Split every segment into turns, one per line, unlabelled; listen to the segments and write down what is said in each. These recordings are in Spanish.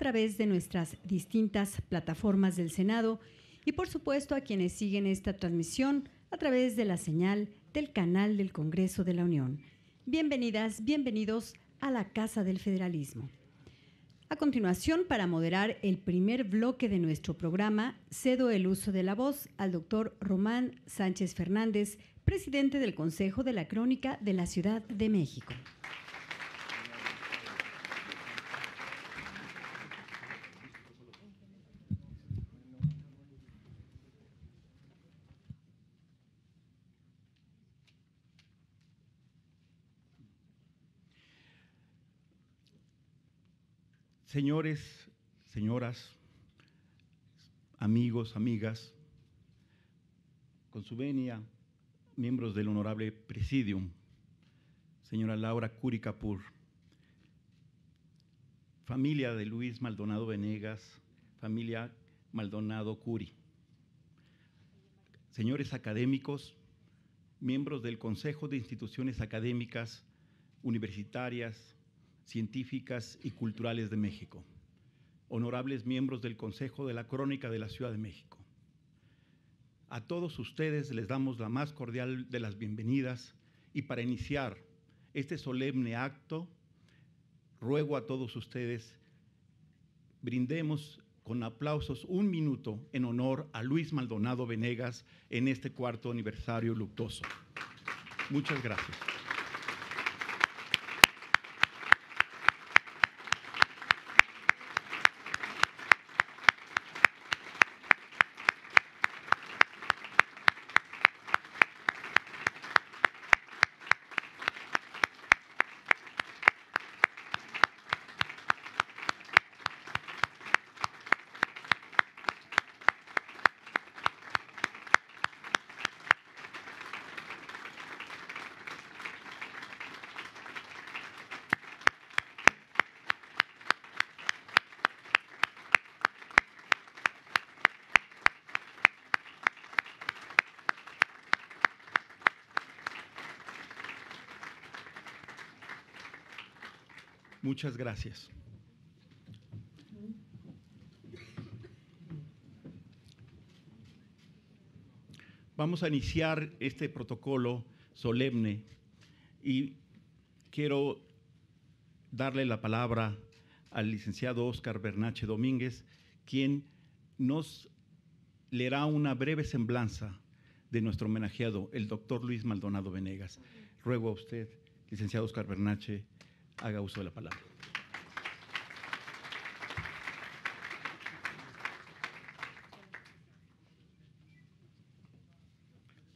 a través de nuestras distintas plataformas del Senado y por supuesto a quienes siguen esta transmisión a través de la señal del canal del Congreso de la Unión. Bienvenidas, bienvenidos a la Casa del Federalismo. A continuación, para moderar el primer bloque de nuestro programa, cedo el uso de la voz al doctor Román Sánchez Fernández, presidente del Consejo de la Crónica de la Ciudad
de México.
Señores, señoras, amigos, amigas, con su venia, miembros del honorable presidium, señora Laura Curicapur, familia de Luis Maldonado Venegas, familia Maldonado Curi, señores académicos, miembros del Consejo de Instituciones Académicas, Universitarias, científicas y culturales de México, honorables miembros del Consejo de la Crónica de la Ciudad de México. A todos ustedes les damos la más cordial de las bienvenidas y para iniciar este solemne acto, ruego a todos ustedes brindemos con aplausos un minuto en honor a Luis Maldonado Venegas en este cuarto aniversario luctuoso. Muchas gracias. Muchas gracias. Vamos a iniciar este protocolo solemne y quiero darle la palabra al licenciado Oscar Bernache Domínguez, quien nos leerá una breve semblanza de nuestro homenajeado, el doctor Luis Maldonado Venegas. Ruego a usted, licenciado Oscar Bernache, haga uso de la palabra.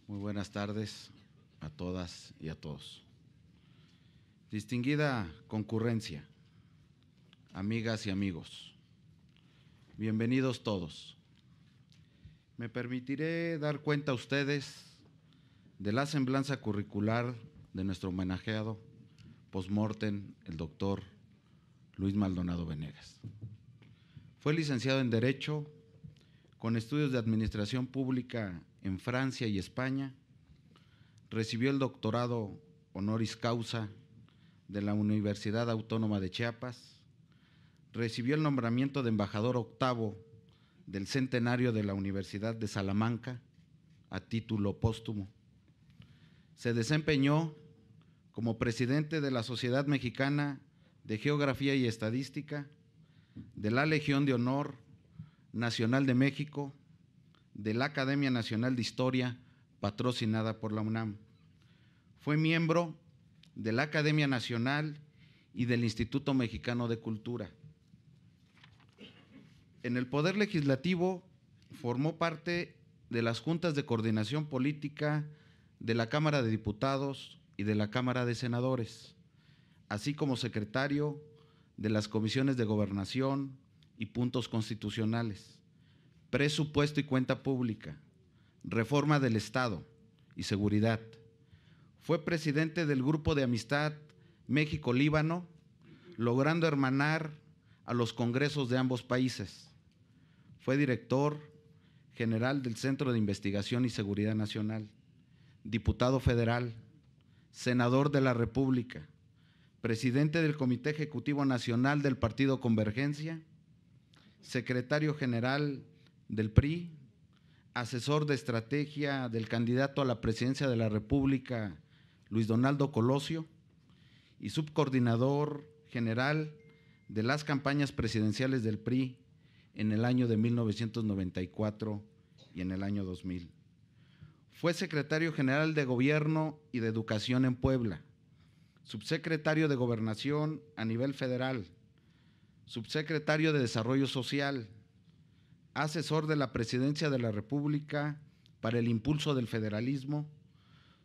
Muy buenas tardes a todas y a todos. Distinguida concurrencia, amigas y amigos, bienvenidos todos. Me permitiré dar cuenta a ustedes de la semblanza curricular de nuestro homenajeado postmortem el doctor Luis Maldonado Venegas. Fue licenciado en Derecho con estudios de Administración Pública en Francia y España. Recibió el doctorado honoris causa de la Universidad Autónoma de Chiapas. Recibió el nombramiento de embajador octavo del centenario de la Universidad de Salamanca a título póstumo. Se desempeñó como presidente de la Sociedad Mexicana de Geografía y Estadística, de la Legión de Honor Nacional de México, de la Academia Nacional de Historia, patrocinada por la UNAM. Fue miembro de la Academia Nacional y del Instituto Mexicano de Cultura. En el Poder Legislativo formó parte de las juntas de coordinación política de la Cámara de Diputados, y de la Cámara de Senadores, así como secretario de las comisiones de gobernación y puntos constitucionales, presupuesto y cuenta pública, reforma del Estado y seguridad. Fue presidente del Grupo de Amistad México-Líbano, logrando hermanar a los congresos de ambos países. Fue director general del Centro de Investigación y Seguridad Nacional, diputado federal, senador de la República, presidente del Comité Ejecutivo Nacional del Partido Convergencia, secretario general del PRI, asesor de estrategia del candidato a la presidencia de la República, Luis Donaldo Colosio, y subcoordinador general de las campañas presidenciales del PRI en el año de 1994 y en el año 2000. Fue secretario general de Gobierno y de Educación en Puebla, subsecretario de Gobernación a nivel federal, subsecretario de Desarrollo Social, asesor de la Presidencia de la República para el impulso del federalismo,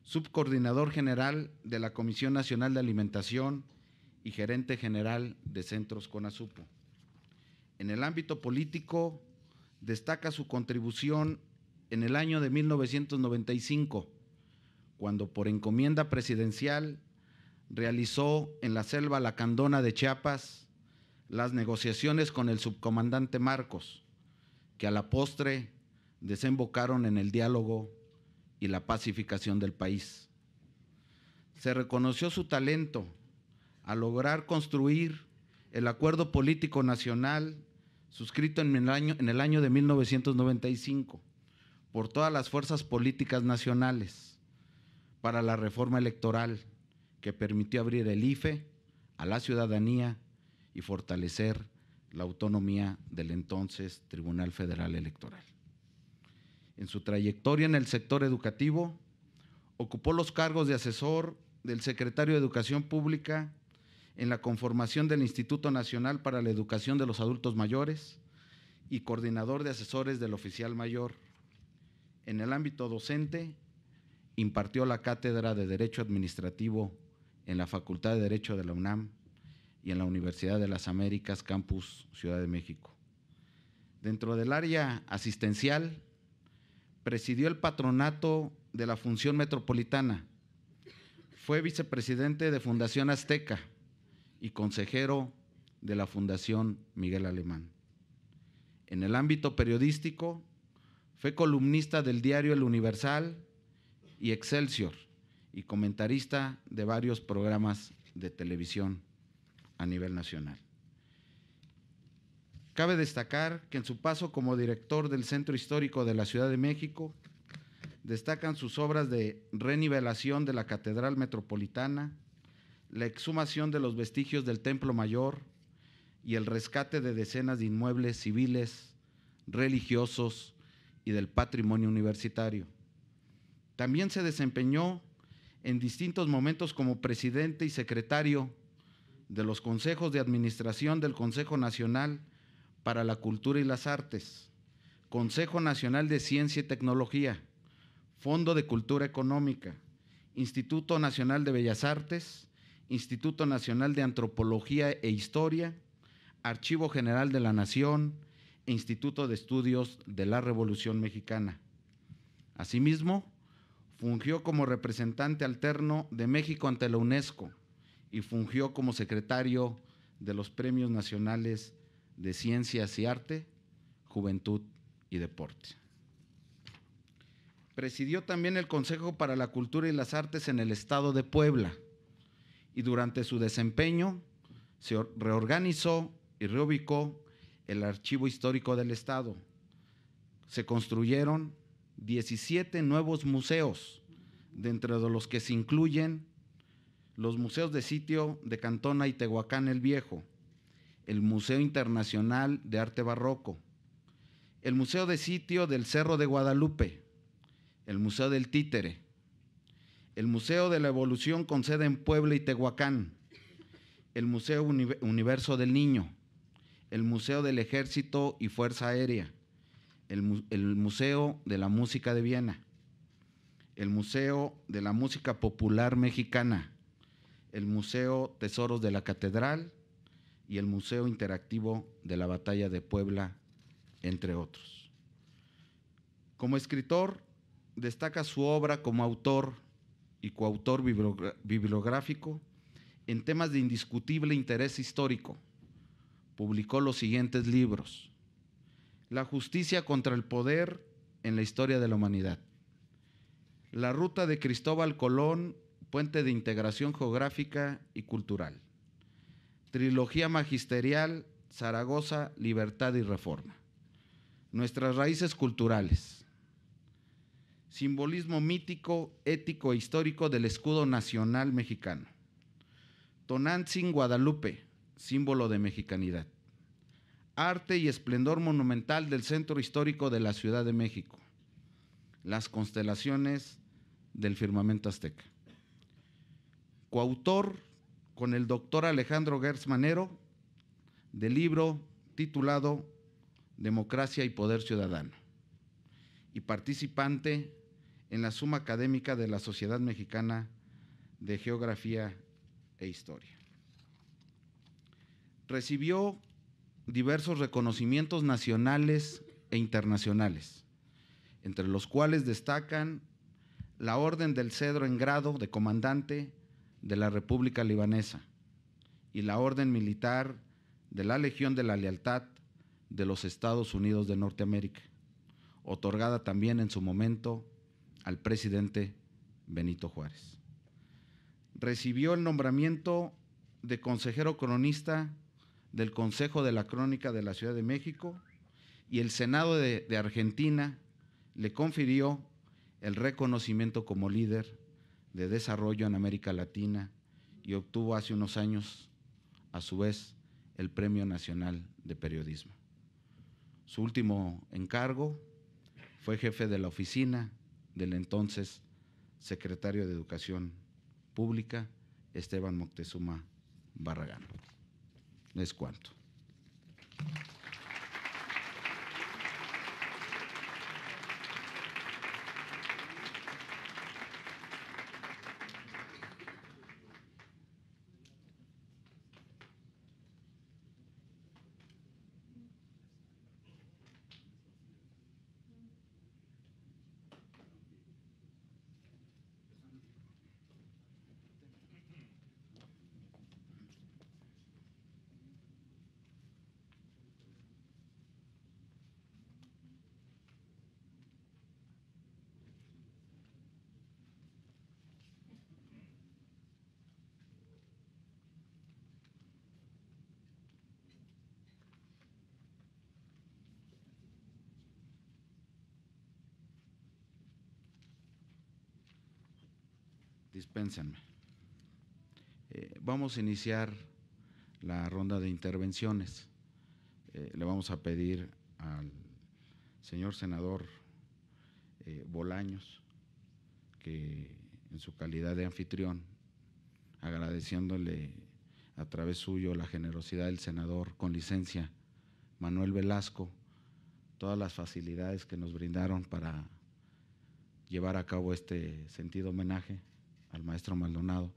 subcoordinador general de la Comisión Nacional de Alimentación y gerente general de Centros Conasupo. En el ámbito político, destaca su contribución en el año de 1995, cuando por encomienda presidencial realizó en la selva lacandona de Chiapas las negociaciones con el subcomandante Marcos, que a la postre desembocaron en el diálogo y la pacificación del país. Se reconoció su talento a lograr construir el acuerdo político nacional suscrito en el año, en el año de 1995 por todas las fuerzas políticas nacionales para la reforma electoral que permitió abrir el IFE a la ciudadanía y fortalecer la autonomía del entonces Tribunal Federal Electoral. En su trayectoria en el sector educativo, ocupó los cargos de asesor del secretario de Educación Pública en la conformación del Instituto Nacional para la Educación de los Adultos Mayores y coordinador de asesores del oficial mayor en el ámbito docente, impartió la cátedra de Derecho Administrativo en la Facultad de Derecho de la UNAM y en la Universidad de las Américas, Campus Ciudad de México. Dentro del área asistencial, presidió el patronato de la Función Metropolitana. Fue vicepresidente de Fundación Azteca y consejero de la Fundación Miguel Alemán. En el ámbito periodístico, fue columnista del diario El Universal y Excelsior y comentarista de varios programas de televisión a nivel nacional. Cabe destacar que en su paso como director del Centro Histórico de la Ciudad de México, destacan sus obras de renivelación de la Catedral Metropolitana, la exhumación de los vestigios del Templo Mayor y el rescate de decenas de inmuebles civiles, religiosos y del patrimonio universitario. También se desempeñó en distintos momentos como presidente y secretario de los consejos de administración del Consejo Nacional para la Cultura y las Artes, Consejo Nacional de Ciencia y Tecnología, Fondo de Cultura Económica, Instituto Nacional de Bellas Artes, Instituto Nacional de Antropología e Historia, Archivo General de la Nación, Instituto de Estudios de la Revolución Mexicana. Asimismo, fungió como representante alterno de México ante la UNESCO y fungió como secretario de los Premios Nacionales de Ciencias y Arte, Juventud y Deporte. Presidió también el Consejo para la Cultura y las Artes en el Estado de Puebla y durante su desempeño se reorganizó y reubicó el Archivo Histórico del Estado. Se construyeron 17 nuevos museos, dentro de los que se incluyen los museos de sitio de Cantona y Tehuacán el Viejo, el Museo Internacional de Arte Barroco, el Museo de Sitio del Cerro de Guadalupe, el Museo del Títere, el Museo de la Evolución con sede en Puebla y Tehuacán, el Museo Universo del Niño, el Museo del Ejército y Fuerza Aérea, el, Museo de la Música de Viena, el Museo de la Música Popular Mexicana, el Museo Tesoros de la Catedral y el Museo Interactivo de la Batalla de Puebla, entre otros. Como escritor, destaca su obra como autor y coautor bibliográfico en temas de indiscutible interés histórico publicó los siguientes libros. La justicia contra el poder en la historia de la humanidad. La ruta de Cristóbal Colón, puente de integración geográfica y cultural. Trilogía magisterial, Zaragoza, libertad y reforma. Nuestras raíces culturales. Simbolismo mítico, ético e histórico del escudo nacional mexicano. Tonantzin, Guadalupe, símbolo de mexicanidad. Arte y esplendor monumental del centro histórico de la Ciudad de México. Las constelaciones del firmamento azteca. Coautor con el doctor Alejandro Gertz Manero del libro titulado Democracia y Poder Ciudadano y participante en la Suma Académica de la Sociedad Mexicana de Geografía e Historia recibió diversos reconocimientos nacionales e internacionales, entre los cuales destacan la Orden del Cedro en grado de comandante de la República Libanesa y la Orden Militar de la Legión de la Lealtad de los Estados Unidos de Norteamérica, otorgada también en su momento al presidente Benito Juárez. Recibió el nombramiento de consejero cronista del Consejo de la Crónica de la Ciudad de México y el Senado de, Argentina le confirió el reconocimiento como líder de desarrollo en América Latina y obtuvo hace unos años, a su vez, el Premio Nacional de Periodismo. Su último encargo fue jefe de la oficina del entonces secretario de Educación Pública, Esteban Moctezuma Barragán es cuánto Eh, vamos a iniciar la ronda de intervenciones. Eh, le vamos a pedir al señor senador eh, Bolaños que en su calidad de anfitrión, agradeciéndole a través suyo la generosidad del senador con licencia Manuel Velasco, todas las facilidades que nos brindaron para llevar a cabo este sentido homenaje al maestro Maldonado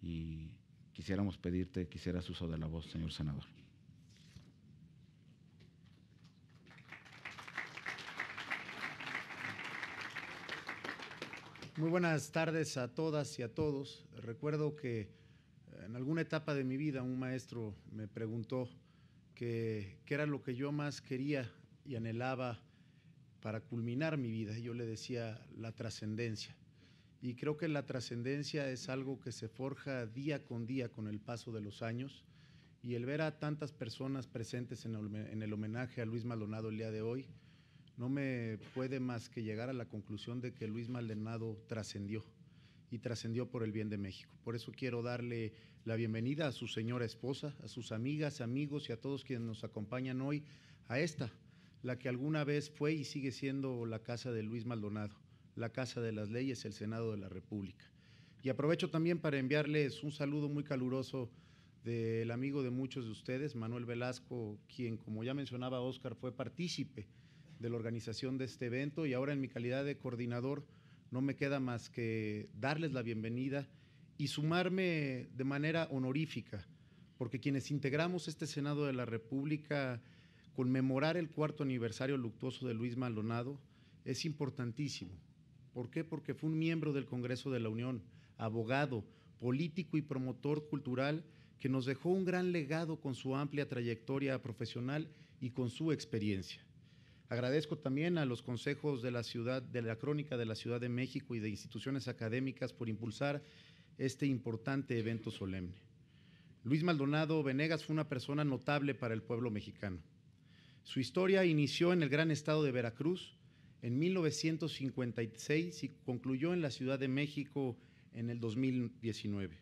y quisiéramos pedirte que hicieras uso de la voz, señor senador.
Muy buenas tardes a todas y a todos. Recuerdo que eh, en alguna etapa de mi vida un maestro me preguntó qué era lo que yo más quería y anhelaba para culminar mi vida. Yo le decía la trascendencia. Y creo que la trascendencia es algo que se forja día con día con el paso de los años. Y el ver a tantas personas presentes en el homenaje a Luis Maldonado el día de hoy, no me puede más que llegar a la conclusión de que Luis Maldonado trascendió y trascendió por el bien de México. Por eso quiero darle la bienvenida a su señora esposa, a sus amigas, amigos y a todos quienes nos acompañan hoy a esta, la que alguna vez fue y sigue siendo la casa de Luis Maldonado la Casa de las Leyes, el Senado de la República. Y aprovecho también para enviarles un saludo muy caluroso del amigo de muchos de ustedes, Manuel Velasco, quien, como ya mencionaba Oscar, fue partícipe de la organización de este evento y ahora en mi calidad de coordinador no me queda más que darles la bienvenida y sumarme de manera honorífica, porque quienes integramos este Senado de la República, conmemorar el cuarto aniversario luctuoso de Luis Maldonado es importantísimo ¿Por qué? Porque fue un miembro del Congreso de la Unión, abogado, político y promotor cultural que nos dejó un gran legado con su amplia trayectoria profesional y con su experiencia. Agradezco también a los consejos de la ciudad, de la Crónica de la Ciudad de México y de instituciones académicas por impulsar este importante evento solemne. Luis Maldonado Venegas fue una persona notable para el pueblo mexicano. Su historia inició en el gran estado de Veracruz, en 1956 y concluyó en la Ciudad de México en el 2019.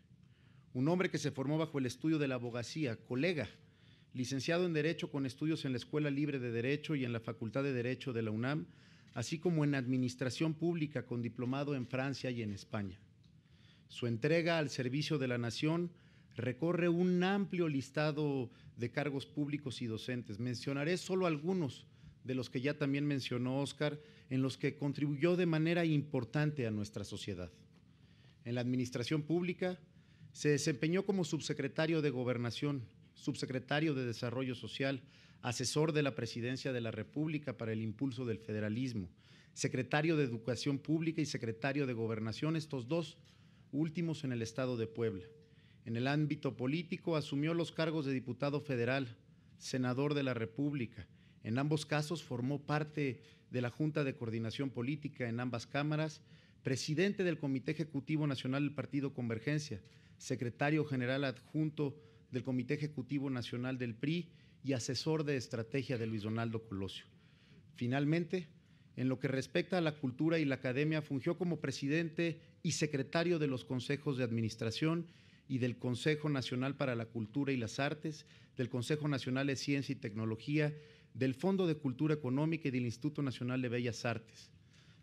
Un hombre que se formó bajo el estudio de la abogacía, colega, licenciado en Derecho con estudios en la Escuela Libre de Derecho y en la Facultad de Derecho de la UNAM, así como en Administración Pública con diplomado en Francia y en España. Su entrega al servicio de la Nación recorre un amplio listado de cargos públicos y docentes. Mencionaré solo algunos de los que ya también mencionó Oscar, en los que contribuyó de manera importante a nuestra sociedad. En la administración pública se desempeñó como subsecretario de Gobernación, subsecretario de Desarrollo Social, asesor de la Presidencia de la República para el impulso del federalismo, secretario de Educación Pública y secretario de Gobernación, estos dos últimos en el Estado de Puebla. En el ámbito político asumió los cargos de diputado federal, senador de la República, en ambos casos formó parte de la Junta de Coordinación Política en ambas cámaras, presidente del Comité Ejecutivo Nacional del Partido Convergencia, secretario general adjunto del Comité Ejecutivo Nacional del PRI y asesor de estrategia de Luis Donaldo Colosio. Finalmente, en lo que respecta a la cultura y la academia, fungió como presidente y secretario de los consejos de administración y del Consejo Nacional para la Cultura y las Artes, del Consejo Nacional de Ciencia y Tecnología del Fondo de Cultura Económica y del Instituto Nacional de Bellas Artes,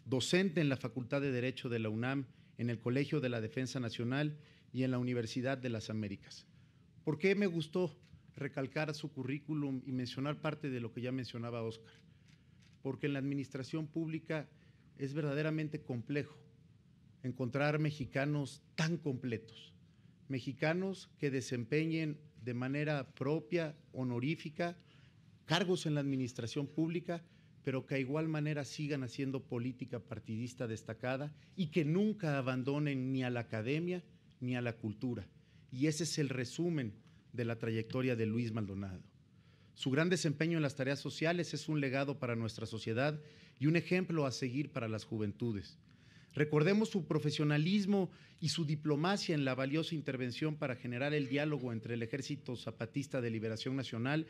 docente en la Facultad de Derecho de la UNAM, en el Colegio de la Defensa Nacional y en la Universidad de las Américas. ¿Por qué me gustó recalcar su currículum y mencionar parte de lo que ya mencionaba Oscar? Porque en la administración pública es verdaderamente complejo encontrar mexicanos tan completos, mexicanos que desempeñen de manera propia, honorífica, cargos en la administración pública, pero que a igual manera sigan haciendo política partidista destacada y que nunca abandonen ni a la academia ni a la cultura. Y ese es el resumen de la trayectoria de Luis Maldonado. Su gran desempeño en las tareas sociales es un legado para nuestra sociedad y un ejemplo a seguir para las juventudes. Recordemos su profesionalismo y su diplomacia en la valiosa intervención para generar el diálogo entre el Ejército Zapatista de Liberación Nacional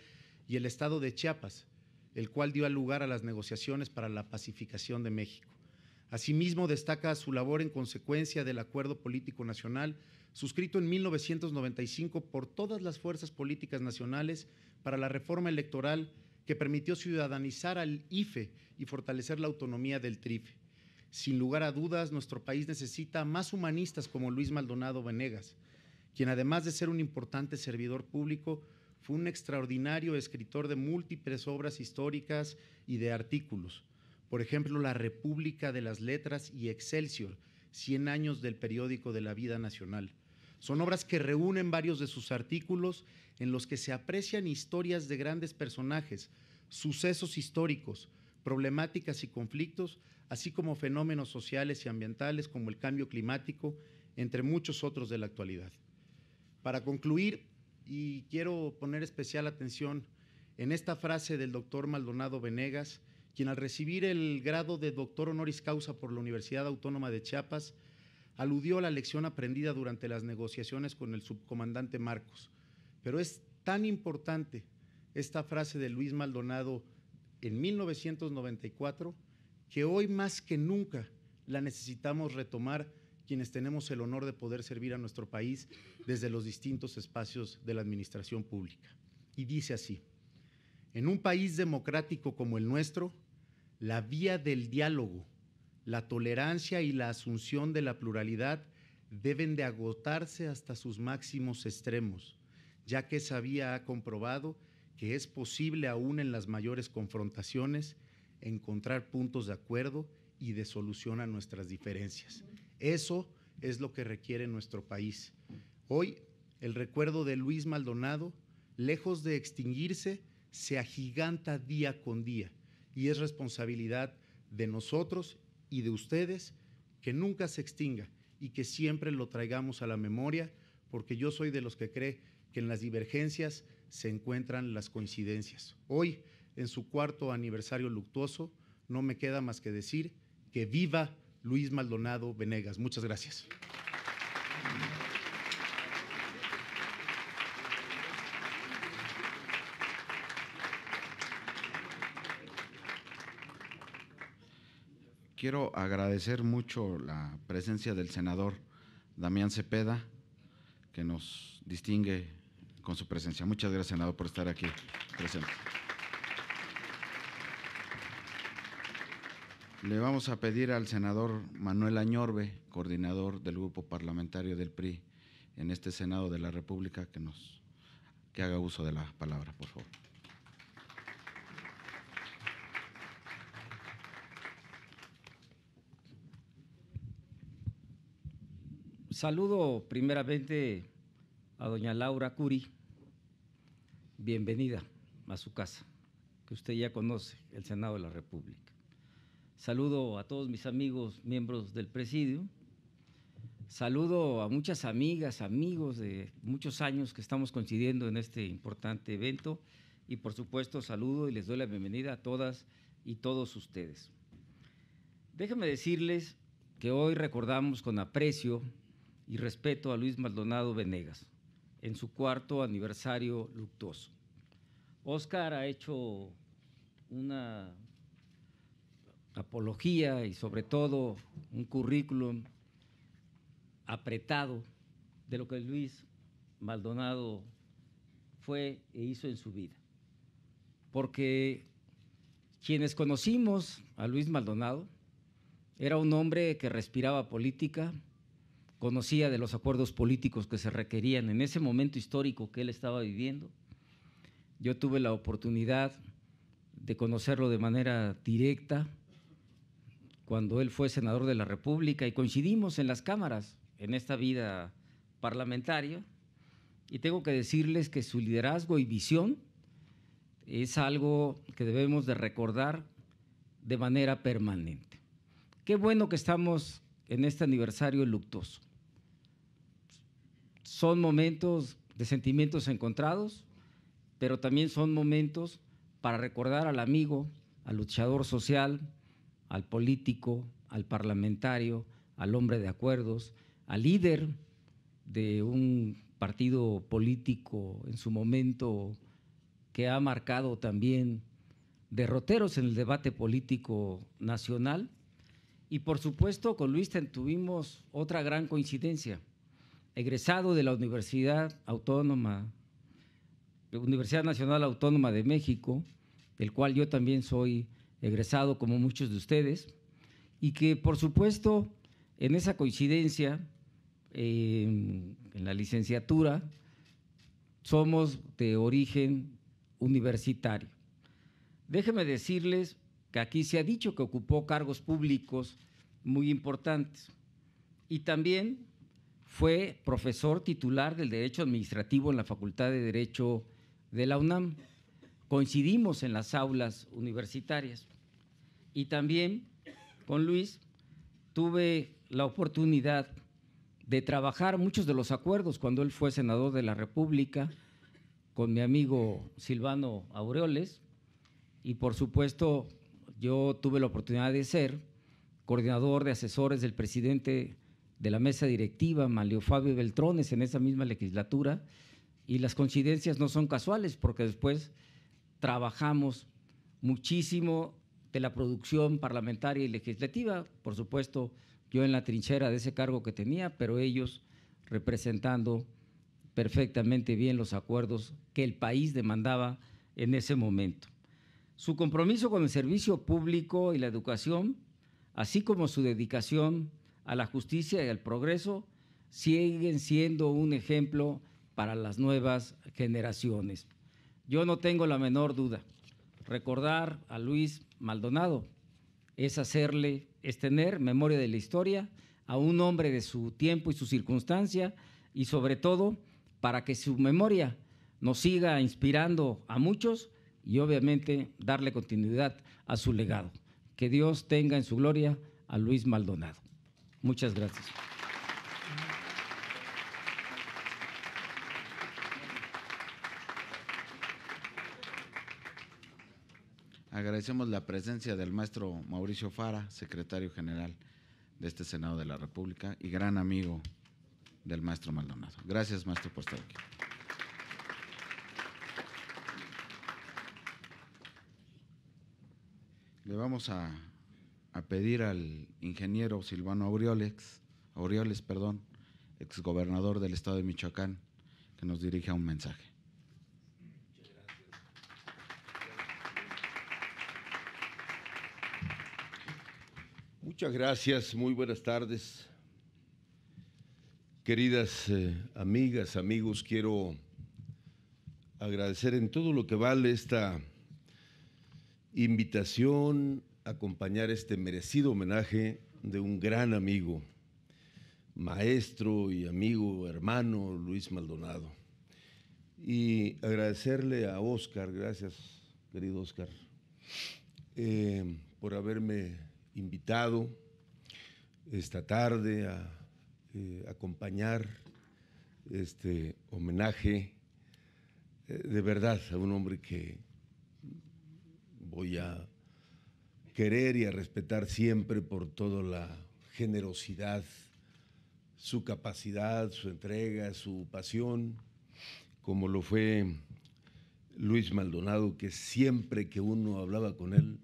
y el Estado de Chiapas, el cual dio lugar a las negociaciones para la pacificación de México. Asimismo, destaca su labor en consecuencia del Acuerdo Político Nacional, suscrito en 1995 por todas las fuerzas políticas nacionales para la reforma electoral que permitió ciudadanizar al IFE y fortalecer la autonomía del TRIFE. Sin lugar a dudas, nuestro país necesita más humanistas como Luis Maldonado Venegas, quien además de ser un importante servidor público, fue un extraordinario escritor de múltiples obras históricas y de artículos. Por ejemplo, La República de las Letras y Excelsior, 100 años del periódico de la vida nacional. Son obras que reúnen varios de sus artículos en los que se aprecian historias de grandes personajes, sucesos históricos, problemáticas y conflictos, así como fenómenos sociales y ambientales como el cambio climático, entre muchos otros de la actualidad. Para concluir, y quiero poner especial atención en esta frase del doctor Maldonado Venegas, quien al recibir el grado de doctor honoris causa por la Universidad Autónoma de Chiapas, aludió a la lección aprendida durante las negociaciones con el subcomandante Marcos. Pero es tan importante esta frase de Luis Maldonado en 1994 que hoy más que nunca la necesitamos retomar quienes tenemos el honor de poder servir a nuestro país desde los distintos espacios de la administración pública. Y dice así, en un país democrático como el nuestro, la vía del diálogo, la tolerancia y la asunción de la pluralidad deben de agotarse hasta sus máximos extremos, ya que esa vía ha comprobado que es posible aún en las mayores confrontaciones encontrar puntos de acuerdo y de solución a nuestras diferencias. Eso es lo que requiere nuestro país. Hoy, el recuerdo de Luis Maldonado, lejos de extinguirse, se agiganta día con día y es responsabilidad de nosotros y de ustedes que nunca se extinga y que siempre lo traigamos a la memoria, porque yo soy de los que cree que en las divergencias se encuentran las coincidencias. Hoy, en su cuarto aniversario luctuoso, no me queda más que decir que viva Luis Maldonado Venegas. Muchas gracias.
Quiero agradecer mucho la presencia del senador Damián Cepeda, que nos distingue con su presencia. Muchas gracias, senador, por estar aquí presente. Le vamos a pedir al senador Manuel Añorbe, coordinador del grupo parlamentario del PRI en este Senado de la República, que nos que haga uso de la palabra, por favor.
Saludo primeramente a doña Laura Curi. Bienvenida a su casa, que usted ya conoce, el Senado de la República. Saludo a todos mis amigos, miembros del presidio. Saludo a muchas amigas, amigos de muchos años que estamos coincidiendo en este importante evento. Y por supuesto, saludo y les doy la bienvenida a todas y todos ustedes. Déjenme decirles que hoy recordamos con aprecio y respeto a Luis Maldonado Venegas en su cuarto aniversario luctuoso. Oscar ha hecho una apología y sobre todo un currículum apretado de lo que Luis Maldonado fue e hizo en su vida. Porque quienes conocimos a Luis Maldonado, era un hombre que respiraba política, conocía de los acuerdos políticos que se requerían en ese momento histórico que él estaba viviendo. Yo tuve la oportunidad de conocerlo de manera directa, cuando él fue senador de la República y coincidimos en las cámaras, en esta vida parlamentaria. Y tengo que decirles que su liderazgo y visión es algo que debemos de recordar de manera permanente. Qué bueno que estamos en este aniversario luctuoso. Son momentos de sentimientos encontrados, pero también son momentos para recordar al amigo, al luchador social, al político, al parlamentario, al hombre de acuerdos, al líder de un partido político en su momento que ha marcado también derroteros en el debate político nacional. Y por supuesto, con Luis tuvimos otra gran coincidencia. Egresado de la Universidad Autónoma, Universidad Nacional Autónoma de México, del cual yo también soy egresado como muchos de ustedes, y que por supuesto en esa coincidencia, eh, en la licenciatura, somos de origen universitario. Déjenme decirles que aquí se ha dicho que ocupó cargos públicos muy importantes y también fue profesor titular del Derecho Administrativo en la Facultad de Derecho de la UNAM. Coincidimos en las aulas universitarias. Y también con Luis tuve la oportunidad de trabajar muchos de los acuerdos cuando él fue senador de la República con mi amigo Silvano Aureoles y por supuesto yo tuve la oportunidad de ser coordinador de asesores del presidente de la mesa directiva, Malio Fabio Beltrones, en esa misma legislatura, y las coincidencias no son casuales porque después trabajamos muchísimo de la producción parlamentaria y legislativa, por supuesto yo en la trinchera de ese cargo que tenía, pero ellos representando perfectamente bien los acuerdos que el país demandaba en ese momento. Su compromiso con el servicio público y la educación, así como su dedicación a la justicia y al progreso, siguen siendo un ejemplo para las nuevas generaciones. Yo no tengo la menor duda. Recordar a Luis Maldonado. Es hacerle, es tener memoria de la historia a un hombre de su tiempo y su circunstancia y sobre todo para que su memoria nos siga inspirando a muchos y obviamente darle continuidad a su legado. Que Dios tenga en su gloria a Luis Maldonado. Muchas gracias.
Agradecemos la presencia del maestro Mauricio Fara, secretario general de este Senado de la República y gran amigo del maestro Maldonado. Gracias, maestro, por estar aquí. Le vamos a, pedir al ingeniero Silvano Aureoles, Aureoles, perdón, exgobernador del estado de Michoacán, que nos dirija un mensaje.
Muchas gracias, muy buenas tardes. Queridas eh, amigas, amigos, quiero agradecer en todo lo que vale esta invitación, a acompañar este merecido homenaje de un gran amigo, maestro y amigo, hermano Luis Maldonado. Y agradecerle a Oscar, gracias querido Oscar, eh, por haberme invitado esta tarde a eh, acompañar este homenaje eh, de verdad a un hombre que voy a querer y a respetar siempre por toda la generosidad, su capacidad, su entrega, su pasión, como lo fue Luis Maldonado, que siempre que uno hablaba con él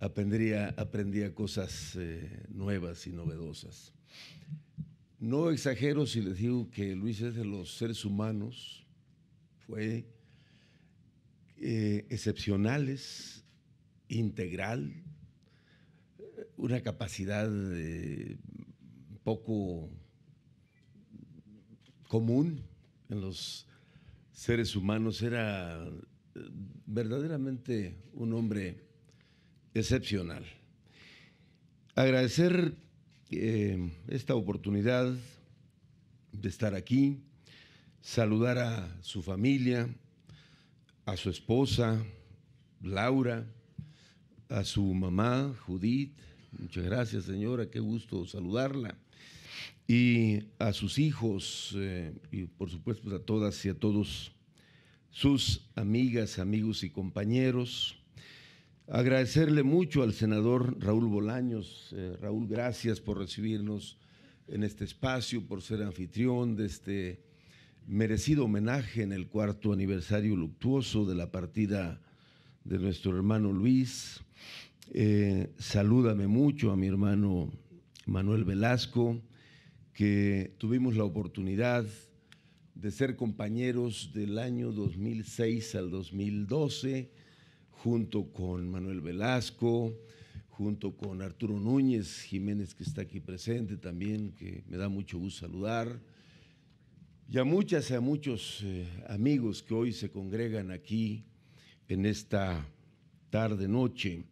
aprendía, aprendía cosas eh, nuevas y novedosas. No exagero si les digo que Luis es de los seres humanos, fue excepcional, eh, excepcionales, integral, una capacidad eh, poco común en los seres humanos, era verdaderamente un hombre excepcional. Agradecer eh, esta oportunidad de estar aquí, saludar a su familia, a su esposa, Laura, a su mamá, Judith. Muchas gracias, señora, qué gusto saludarla. Y a sus hijos, eh, y por supuesto a todas y a todos sus amigas, amigos y compañeros. Agradecerle mucho al senador Raúl Bolaños. Eh, Raúl, gracias por recibirnos en este espacio, por ser anfitrión de este merecido homenaje en el cuarto aniversario luctuoso de la partida de nuestro hermano Luis. Eh, salúdame mucho a mi hermano Manuel Velasco, que tuvimos la oportunidad de ser compañeros del año 2006 al 2012 junto con Manuel Velasco, junto con Arturo Núñez Jiménez, que está aquí presente también, que me da mucho gusto saludar, y a muchas y a muchos eh, amigos que hoy se congregan aquí en esta tarde, noche.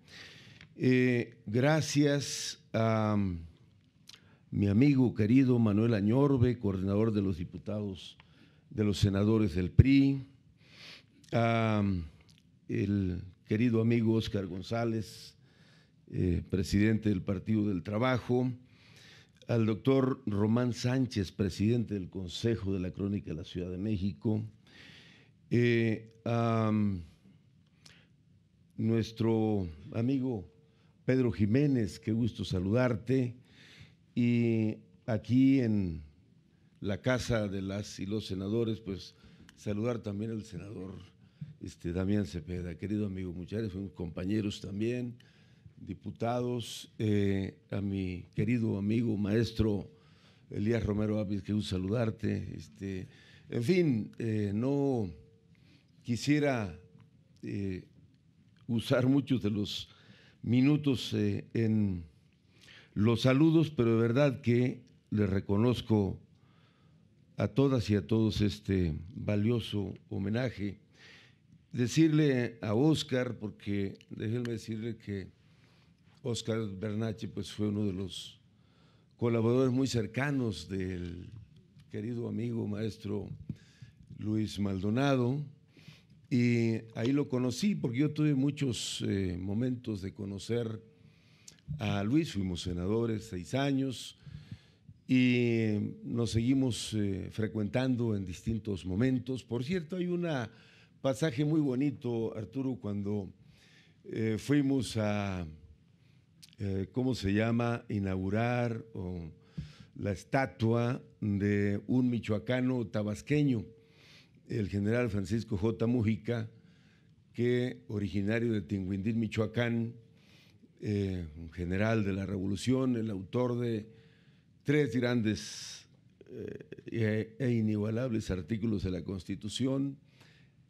Eh, gracias a um, mi amigo querido Manuel Añorbe, coordinador de los diputados, de los senadores del PRI, a um, el querido amigo Oscar González, eh, presidente del Partido del Trabajo, al doctor Román Sánchez, presidente del Consejo de la Crónica de la Ciudad de México, eh, a nuestro amigo Pedro Jiménez, qué gusto saludarte, y aquí en la Casa de las y los Senadores, pues saludar también al senador este, Damián Cepeda, querido amigo muchachos, fuimos compañeros también, diputados, eh, a mi querido amigo maestro Elías Romero Ávila, que un saludarte. Este, en fin, eh, no quisiera eh, usar muchos de los minutos en los saludos, pero de verdad que le reconozco a todas y a todos este valioso homenaje decirle a Oscar, porque déjenme decirle que Óscar Bernache pues, fue uno de los colaboradores muy cercanos del querido amigo maestro Luis Maldonado. Y ahí lo conocí porque yo tuve muchos eh, momentos de conocer a Luis, fuimos senadores seis años y nos seguimos eh, frecuentando en distintos momentos. Por cierto, hay una pasaje muy bonito, Arturo, cuando eh, fuimos a, eh, ¿cómo se llama?, inaugurar la estatua de un michoacano tabasqueño, el general Francisco J. Mujica, que originario de Tinguindín, Michoacán, eh, general de la revolución, el autor de tres grandes e, e inigualables artículos de la Constitución,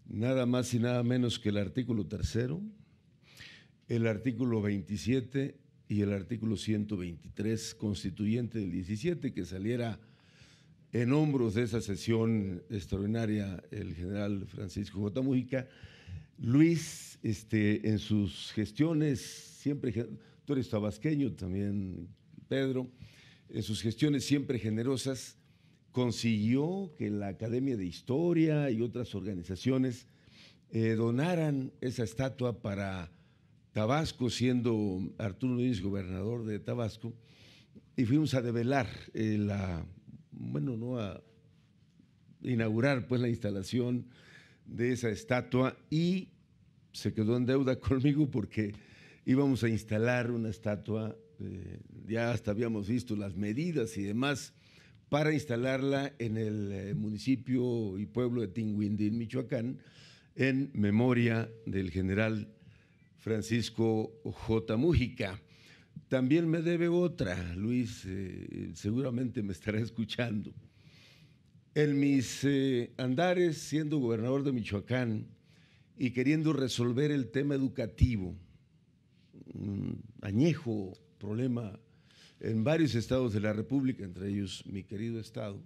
nada más y nada menos que el artículo tercero, el artículo 27 y el artículo 123 constituyente del 17, que saliera en hombros de esa sesión extraordinaria el general Francisco J. Mujica. Luis, este, en sus gestiones, siempre, tú eres tabasqueño también, Pedro, en sus gestiones siempre generosas, consiguió que la Academia de Historia y otras organizaciones eh, donaran esa estatua para Tabasco, siendo Arturo Luis gobernador de Tabasco, y fuimos a develar eh, la, bueno, no a inaugurar pues la instalación de esa estatua y se quedó en deuda conmigo porque íbamos a instalar una estatua, eh, ya hasta habíamos visto las medidas y demás, para instalarla en el eh, municipio y pueblo de Tinguindín, Michoacán, en memoria del general Francisco J. Mújica. También me debe otra, Luis, eh, seguramente me estará escuchando. En mis eh, andares, siendo gobernador de Michoacán y queriendo resolver el tema educativo, mm, añejo problema en varios estados de la República, entre ellos mi querido estado.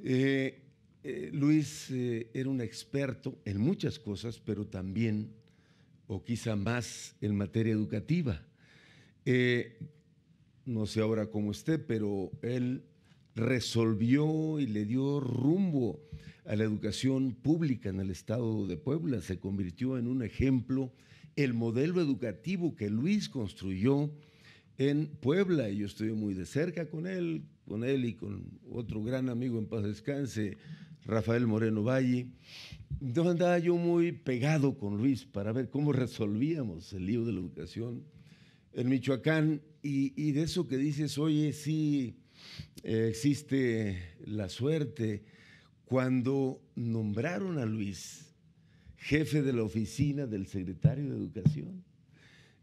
Eh, eh, Luis eh, era un experto en muchas cosas, pero también, o quizá más, en materia educativa. no sé ahora cómo esté, pero él resolvió y le dio rumbo a la educación pública en el estado de Puebla. Se convirtió en un ejemplo, el modelo educativo que Luis construyó en Puebla y yo estoy muy de cerca con él, con él y con otro gran amigo en paz descanse, Rafael Moreno Valle. Entonces andaba yo muy pegado con Luis para ver cómo resolvíamos el lío de la educación en Michoacán y, de eso que dices, oye, sí eh, existe la suerte. Cuando nombraron a Luis jefe de la oficina del secretario de Educación,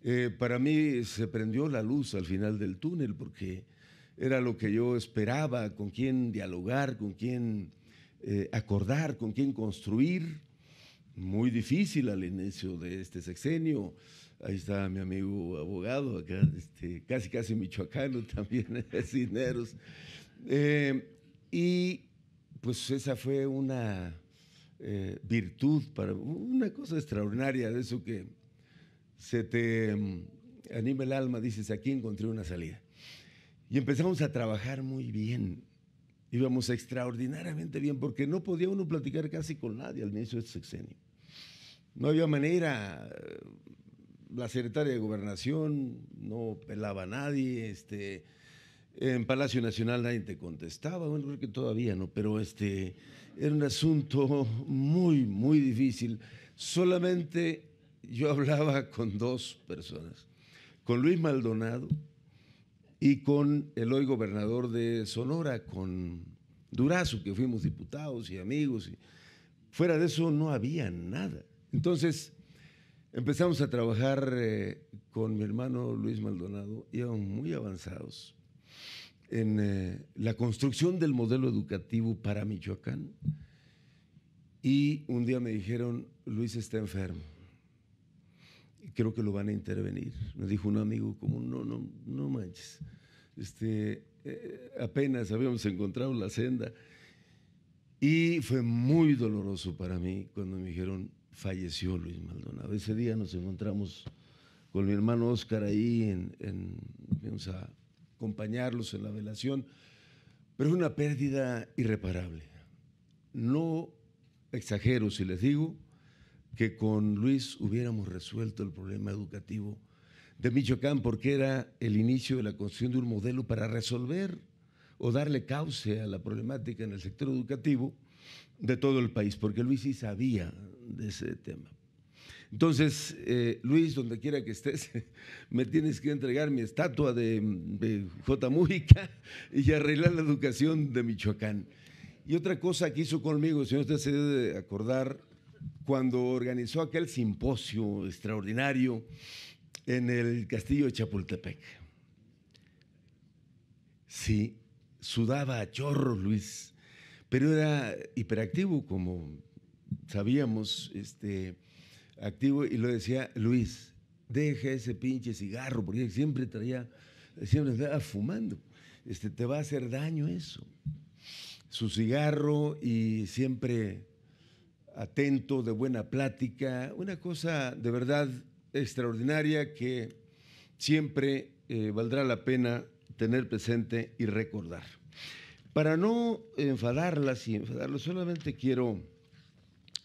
eh, para mí se prendió la luz al final del túnel porque era lo que yo esperaba, con quién dialogar, con quién eh, acordar, con quién construir. Muy difícil al inicio de este sexenio. Ahí está mi amigo abogado, este, casi casi michoacano también, Cisneros. Eh, y pues esa fue una virtud, para, una cosa extraordinaria de eso que se te mm, anima el alma, dices, aquí encontré una salida. Y empezamos a trabajar muy bien. Íbamos extraordinariamente bien porque no podía uno platicar casi con nadie al inicio de este sexenio. No había manera. Eh, la secretaria de gobernación no pelaba a nadie. Este, en Palacio Nacional nadie te contestaba. Bueno, creo que todavía no, pero este, era un asunto muy, muy difícil. Solamente yo hablaba con dos personas, con Luis Maldonado y con el hoy gobernador de Sonora, con Durazo, que fuimos diputados y amigos. Y fuera de eso no había nada. Entonces empezamos a trabajar eh, con mi hermano Luis Maldonado, íbamos muy avanzados en eh, la construcción del modelo educativo para Michoacán. Y un día me dijeron, Luis está enfermo creo que lo van a intervenir. me dijo un amigo como, no, no, no manches. Este, eh, apenas habíamos encontrado la senda. Y fue muy doloroso para mí cuando me dijeron, falleció Luis Maldonado. Ese día nos encontramos con mi hermano Oscar ahí, en, vamos a acompañarlos en la velación, pero es una pérdida irreparable. No exagero si les digo que con Luis hubiéramos resuelto el problema educativo de Michoacán porque era el inicio de la construcción de un modelo para resolver o darle cauce a la problemática en el sector educativo de todo el país, porque Luis sí sabía de ese tema. Entonces, eh, Luis, donde quiera que estés, me tienes que entregar mi estatua de, J. Mújica y arreglar la educación de Michoacán. Y otra cosa que hizo conmigo, si no usted se debe acordar, cuando organizó aquel simposio extraordinario en el castillo de Chapultepec. Sí, sudaba a chorros Luis, pero era hiperactivo, como sabíamos, este, activo, y lo decía Luis, deja ese pinche cigarro, porque siempre traía, siempre estaba fumando, este, te va a hacer daño eso. Su cigarro y siempre atento, de buena plática, una cosa de verdad extraordinaria que siempre eh, valdrá la pena tener presente y recordar. Para no enfadarlas y enfadarlos, solamente quiero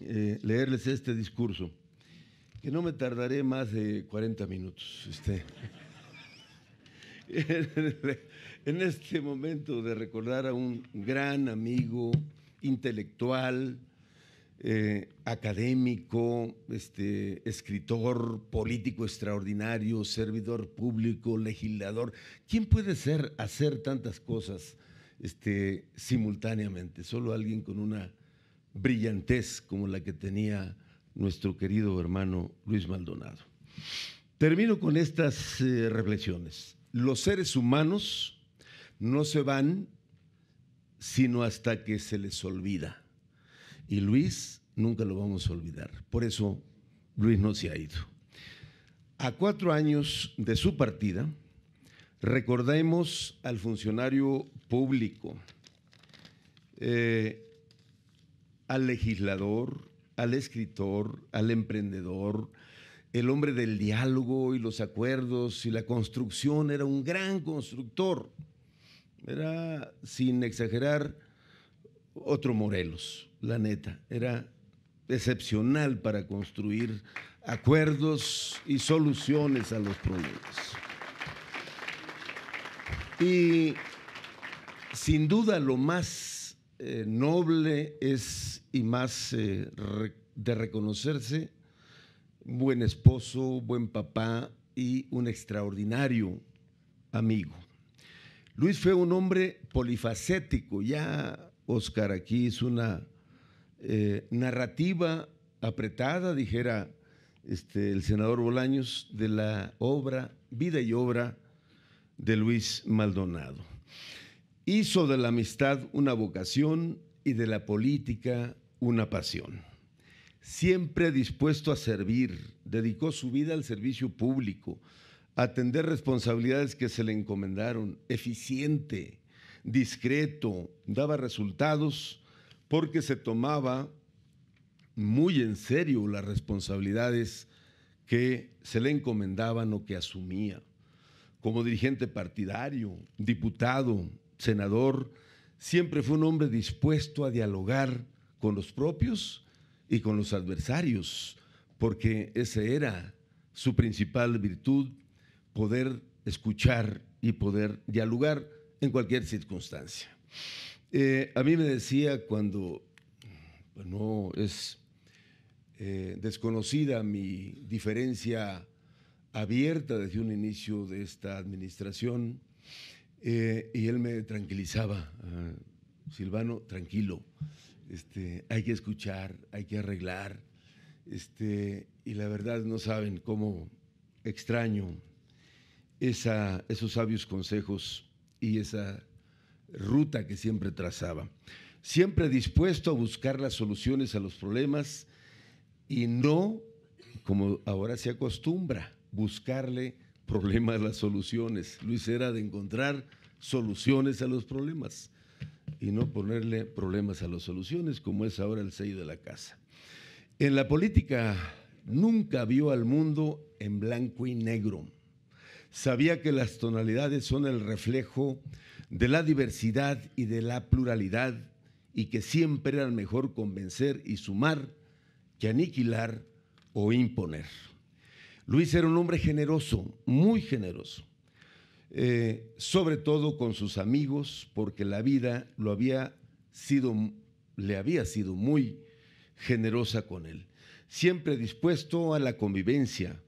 eh, leerles este discurso, que no me tardaré más de 40 minutos. Este, en este momento de recordar a un gran amigo intelectual, eh, académico, este, escritor, político extraordinario, servidor público, legislador. ¿Quién puede ser hacer tantas cosas este, simultáneamente? Solo alguien con una brillantez como la que tenía nuestro querido hermano Luis Maldonado. Termino con estas eh, reflexiones. Los seres humanos no se van sino hasta que se les olvida. Y Luis nunca lo vamos a olvidar. Por eso Luis no se ha ido. A cuatro años de su partida, recordemos al funcionario público, eh, al legislador, al escritor, al emprendedor, el hombre del diálogo y los acuerdos y la construcción, era un gran constructor. Era, sin exagerar, otro Morelos, la neta. Era excepcional para construir acuerdos y soluciones a los problemas. Y sin duda lo más eh, noble es y más eh, de reconocerse buen esposo, buen papá y un extraordinario amigo. Luis fue un hombre polifacético, ya Oscar aquí hizo una eh, narrativa apretada, dijera este, el senador Bolaños, de la obra, vida y obra de Luis Maldonado. Hizo de la amistad una vocación y de la política una pasión. Siempre dispuesto a servir, dedicó su vida al servicio público, a atender responsabilidades que se le encomendaron, eficiente, discreto, daba resultados porque se tomaba muy en serio las responsabilidades que se le encomendaban o que asumía. Como dirigente partidario, diputado, senador, siempre fue un hombre dispuesto a dialogar con los propios y con los adversarios, porque esa era su principal virtud, poder escuchar y poder dialogar en cualquier circunstancia. Eh, a mí me decía cuando pues no es eh, desconocida mi diferencia abierta desde un inicio de esta administración, eh, y él me tranquilizaba, ah, Silvano, tranquilo, este, hay que escuchar, hay que arreglar, este, y la verdad no saben cómo extraño esa, esos sabios consejos y esa ruta que siempre trazaba. Siempre dispuesto a buscar las soluciones a los problemas y no, como ahora se acostumbra, buscarle problemas a las soluciones. Luis era de encontrar soluciones a los problemas y no ponerle problemas a las soluciones, como es ahora el sello de la casa. En la política nunca vio al mundo en blanco y negro sabía que las tonalidades son el reflejo de la diversidad y de la pluralidad y que siempre era mejor convencer y sumar que aniquilar o imponer. Luis era un hombre generoso, muy generoso, eh, sobre todo con sus amigos, porque la vida lo había le había sido muy generosa con él, siempre dispuesto a la convivencia,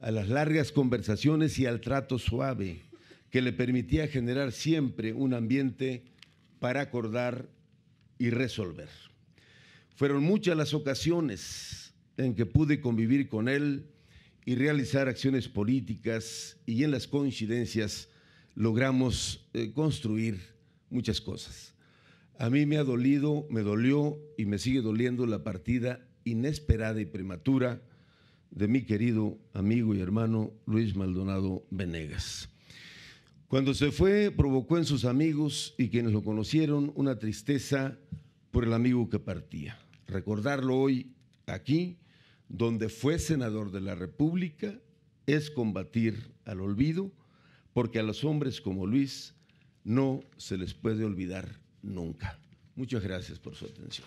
a las largas conversaciones y al trato suave que le permitía generar siempre un ambiente para acordar y resolver. Fueron muchas las ocasiones en que pude convivir con él y realizar acciones políticas y en las coincidencias logramos eh, construir muchas cosas. A mí me ha dolido, me dolió y me sigue doliendo la partida inesperada y prematura de mi querido amigo y hermano Luis Maldonado Venegas. Cuando se fue, provocó en sus amigos y quienes lo conocieron una tristeza por el amigo que partía. Recordarlo hoy aquí, donde fue senador de la República, es combatir al olvido, porque a los hombres como Luis no se les puede olvidar nunca. Muchas gracias por su atención.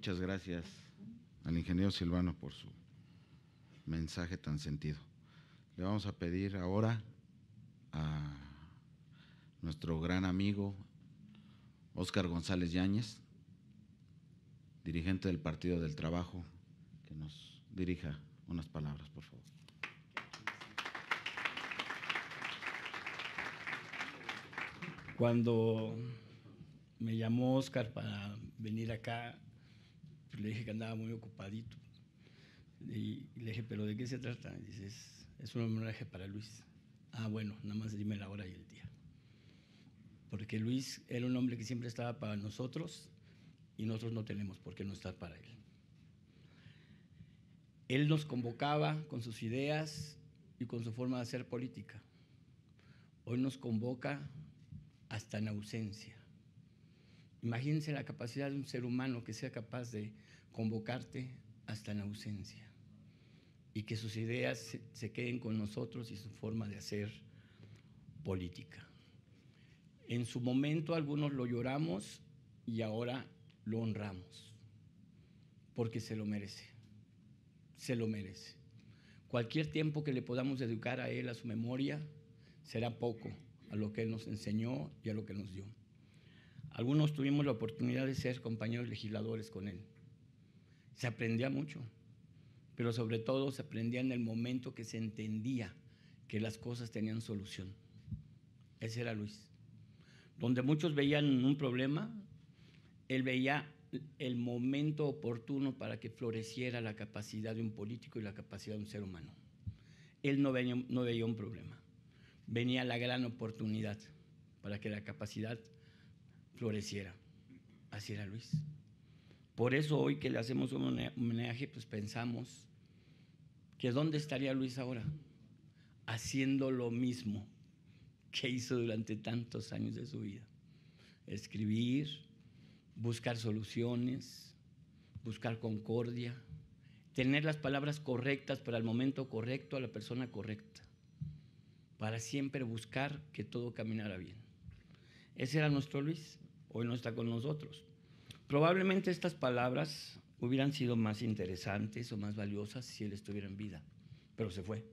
muchas gracias al ingeniero Silvano por su mensaje tan sentido. Le vamos a pedir ahora a nuestro gran amigo Óscar González Yáñez, dirigente del Partido del Trabajo, que nos dirija unas palabras, por favor.
Cuando me llamó Óscar para venir acá le dije que andaba muy ocupadito. Y le dije, ¿pero de qué se trata? Y dice, es, es un homenaje para Luis. Ah, bueno, nada más dime la hora y el día. Porque Luis era un hombre que siempre estaba para nosotros y nosotros no tenemos por qué no estar para él. Él nos convocaba con sus ideas y con su forma de hacer política. Hoy nos convoca hasta en ausencia. Imagínense la capacidad de un ser humano que sea capaz de convocarte hasta en ausencia y que sus ideas se, queden con nosotros y su forma de hacer política. En su momento algunos lo lloramos y ahora lo honramos, porque se lo merece, se lo merece. Cualquier tiempo que le podamos educar a él, a su memoria, será poco a lo que él nos enseñó y a lo que nos dio. Algunos tuvimos la oportunidad de ser compañeros legisladores con él. Se aprendía mucho, pero sobre todo se aprendía en el momento que se entendía que las cosas tenían solución. Ese era Luis. Donde muchos veían un problema, él veía el momento oportuno para que floreciera la capacidad de un político y la capacidad de un ser humano. Él no veía, un problema, venía la gran oportunidad para que la capacidad floreciera. Así era Luis. Por eso hoy que le hacemos un homenaje, pues pensamos que dónde estaría Luis ahora, haciendo lo mismo que hizo durante tantos años de su vida. Escribir, buscar soluciones, buscar concordia, tener las palabras correctas para el momento correcto, a la persona correcta, para siempre buscar que todo caminara bien. Ese era nuestro Luis hoy no está con nosotros. Probablemente estas palabras hubieran sido más interesantes o más valiosas si él estuviera en vida, pero se fue.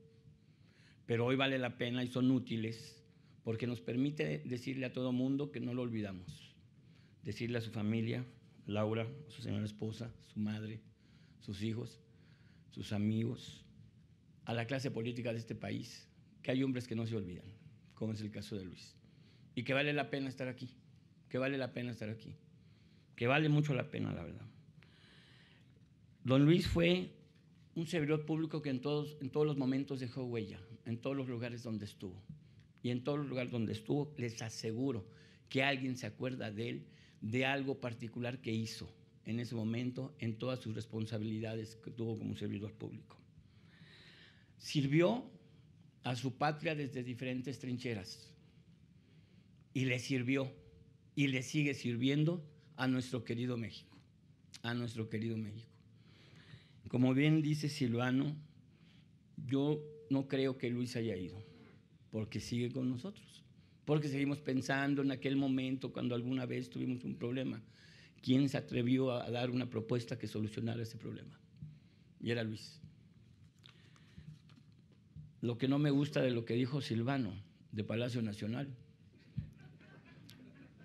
Pero hoy vale la pena y son útiles porque nos permite decirle a todo mundo que no lo olvidamos. Decirle a su familia, Laura, su señora esposa, su madre, sus hijos, sus amigos, a la clase política de este país, que hay hombres que no se olvidan, como es el caso de Luis, y que vale la pena estar aquí que vale la pena estar aquí, que vale mucho la pena, la verdad. Don Luis fue un servidor público que en todos, en todos los momentos dejó huella, en todos los lugares donde estuvo. Y en todos los lugares donde estuvo, les aseguro que alguien se acuerda de él, de algo particular que hizo en ese momento, en todas sus responsabilidades que tuvo como servidor público. Sirvió a su patria desde diferentes trincheras y le sirvió y le sigue sirviendo a nuestro querido México, a nuestro querido México. Como bien dice Silvano, yo no creo que Luis haya ido, porque sigue con nosotros, porque seguimos pensando en aquel momento cuando alguna vez tuvimos un problema. ¿Quién se atrevió a dar una propuesta que solucionara ese problema? Y era Luis. Lo que no me gusta de lo que dijo Silvano de Palacio Nacional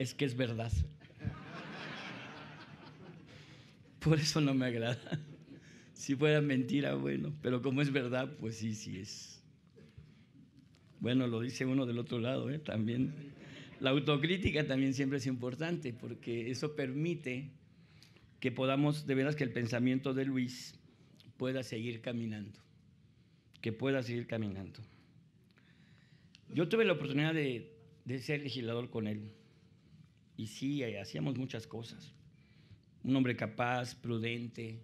es que es verdad. Por eso no me agrada. Si fuera mentira, bueno, pero como es verdad, pues sí, sí es. Bueno, lo dice uno del otro lado, ¿eh? también. La autocrítica también siempre es importante, porque eso permite que podamos, de veras, que el pensamiento de Luis pueda seguir caminando. Que pueda seguir caminando. Yo tuve la oportunidad de ser legislador con él. Y sí, eh, hacíamos muchas cosas. Un hombre capaz, prudente,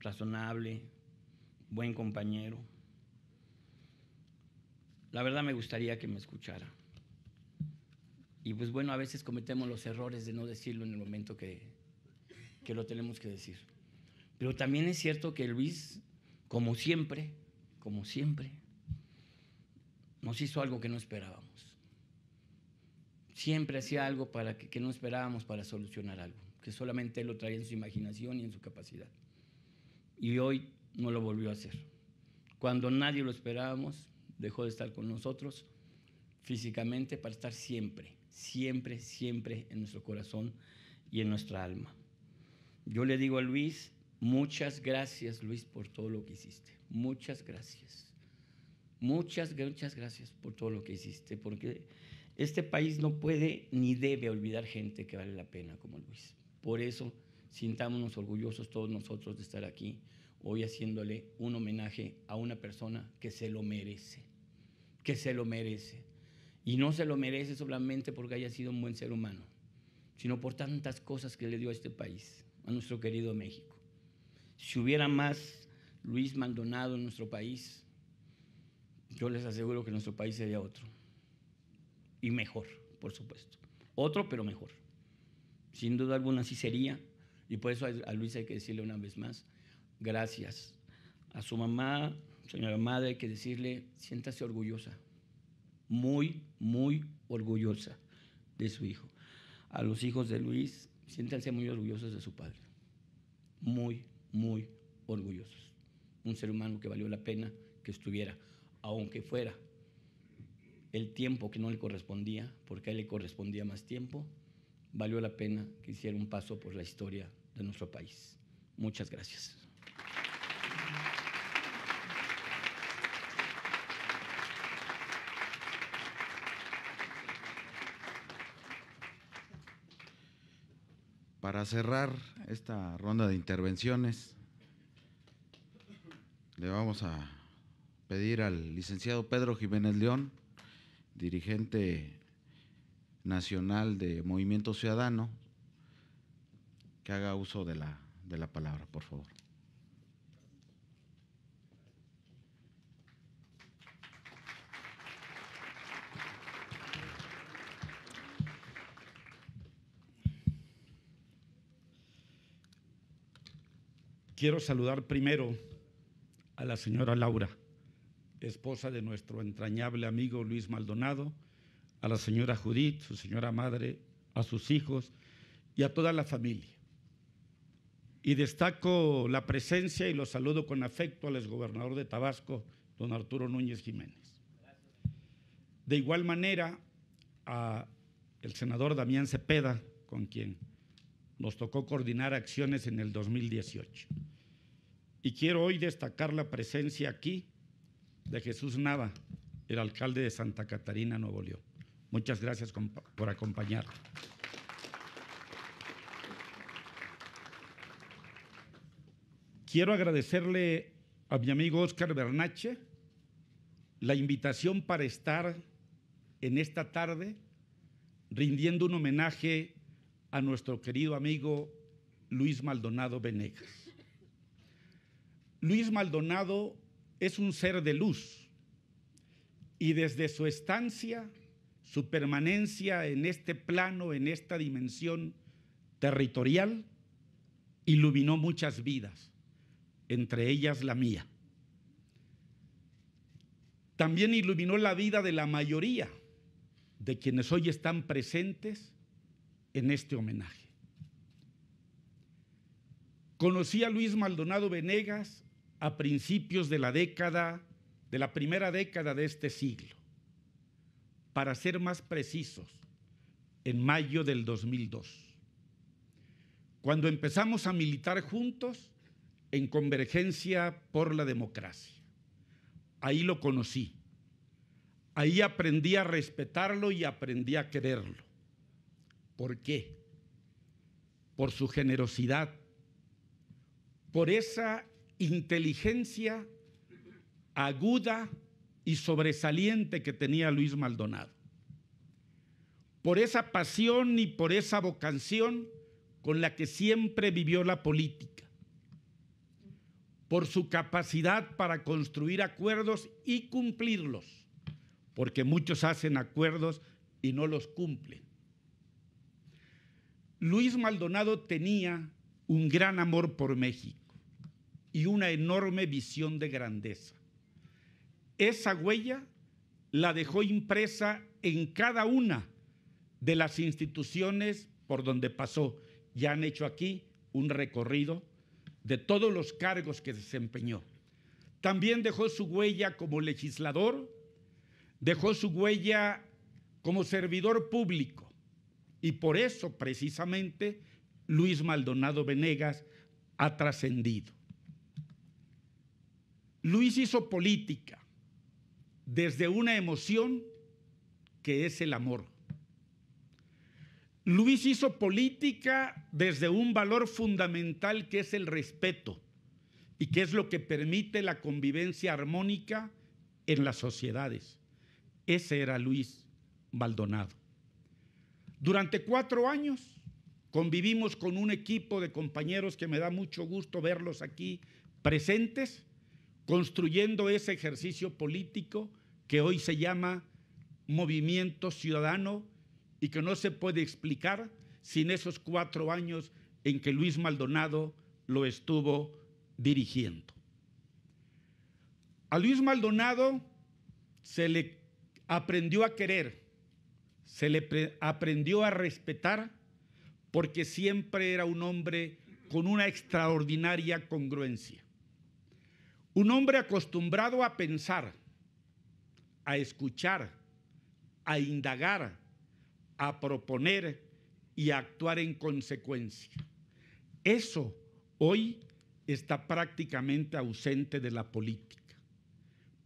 razonable, buen compañero. La verdad me gustaría que me escuchara. Y pues bueno, a veces cometemos los errores de no decirlo en el momento que, que lo tenemos que decir. Pero también es cierto que Luis, como siempre, como siempre, nos hizo algo que no esperábamos siempre hacía algo para que, no esperábamos para solucionar algo, que solamente él lo traía en su imaginación y en su capacidad. Y hoy no lo volvió a hacer. Cuando nadie lo esperábamos, dejó de estar con nosotros físicamente para estar siempre, siempre, siempre en nuestro corazón y en nuestra alma. Yo le digo a Luis, muchas gracias Luis por todo lo que hiciste. Muchas gracias. Muchas, muchas gracias por todo lo que hiciste, porque este país no puede ni debe olvidar gente que vale la pena como Luis. Por eso sintámonos orgullosos todos nosotros de estar aquí hoy haciéndole un homenaje a una persona que se lo merece, que se lo merece. Y no se lo merece solamente porque haya sido un buen ser humano, sino por tantas cosas que le dio a este país, a nuestro querido México. Si hubiera más Luis Maldonado en nuestro país, yo les aseguro que nuestro país sería otro y mejor, por supuesto. Otro, pero mejor. Sin duda alguna así sería. Y por eso a Luis hay que decirle una vez más, gracias. A su mamá, señora madre, hay que decirle, siéntase orgullosa. Muy, muy orgullosa de su hijo. A los hijos de Luis, siéntanse muy orgullosos de su padre. Muy, muy orgullosos. Un ser humano que valió la pena que estuviera, aunque fuera el tiempo que no le correspondía, porque a él le correspondía más tiempo, valió la pena que hiciera un paso por la historia de nuestro país. Muchas gracias.
Para cerrar esta ronda de intervenciones, le vamos a pedir al licenciado Pedro Jiménez León dirigente nacional de Movimiento Ciudadano, que haga uso de la, de la palabra, por favor.
Quiero saludar primero a la señora Laura esposa de nuestro entrañable amigo Luis Maldonado, a la señora Judith, su señora madre, a sus hijos y a toda la familia. Y destaco la presencia y los saludo con afecto al exgobernador de Tabasco, don Arturo Núñez Jiménez. De igual manera, a el senador Damián Cepeda, con quien nos tocó coordinar acciones en el 2018. Y quiero hoy destacar la presencia aquí de Jesús Nava, el alcalde de Santa Catarina, Nuevo León. Muchas gracias por acompañar. Quiero agradecerle a mi amigo Oscar Bernache la invitación para estar en esta tarde rindiendo un homenaje a nuestro querido amigo Luis Maldonado Venegas. Luis Maldonado es un ser de luz y desde su estancia, su permanencia en este plano, en esta dimensión territorial, iluminó muchas vidas, entre ellas la mía. También iluminó la vida de la mayoría de quienes hoy están presentes en este homenaje. Conocí a Luis Maldonado Venegas a principios de la década, de la primera década de este siglo. Para ser más precisos, en mayo del 2002. Cuando empezamos a militar juntos en Convergencia por la Democracia. Ahí lo conocí. Ahí aprendí a respetarlo y aprendí a quererlo. ¿Por qué? Por su generosidad, por esa inteligencia aguda y sobresaliente que tenía Luis Maldonado. Por esa pasión y por esa vocación con la que siempre vivió la política. Por su capacidad para construir acuerdos y cumplirlos. Porque muchos hacen acuerdos y no los cumplen. Luis Maldonado tenía un gran amor por México y una enorme visión de grandeza. Esa huella la dejó impresa en cada una de las instituciones por donde pasó. Ya han hecho aquí un recorrido de todos los cargos que desempeñó. También dejó su huella como legislador, dejó su huella como servidor público. Y por eso, precisamente, Luis Maldonado Venegas ha trascendido. Luis hizo política desde una emoción que es el amor. Luis hizo política desde un valor fundamental que es el respeto y que es lo que permite la convivencia armónica en las sociedades. Ese era Luis Maldonado. Durante cuatro años convivimos con un equipo de compañeros que me da mucho gusto verlos aquí presentes construyendo ese ejercicio político que hoy se llama movimiento ciudadano y que no se puede explicar sin esos cuatro años en que Luis Maldonado lo estuvo dirigiendo. A Luis Maldonado se le aprendió a querer, se le aprendió a respetar, porque siempre era un hombre con una extraordinaria congruencia. Un hombre acostumbrado a pensar, a escuchar, a indagar, a proponer y a actuar en consecuencia. Eso hoy está prácticamente ausente de la política.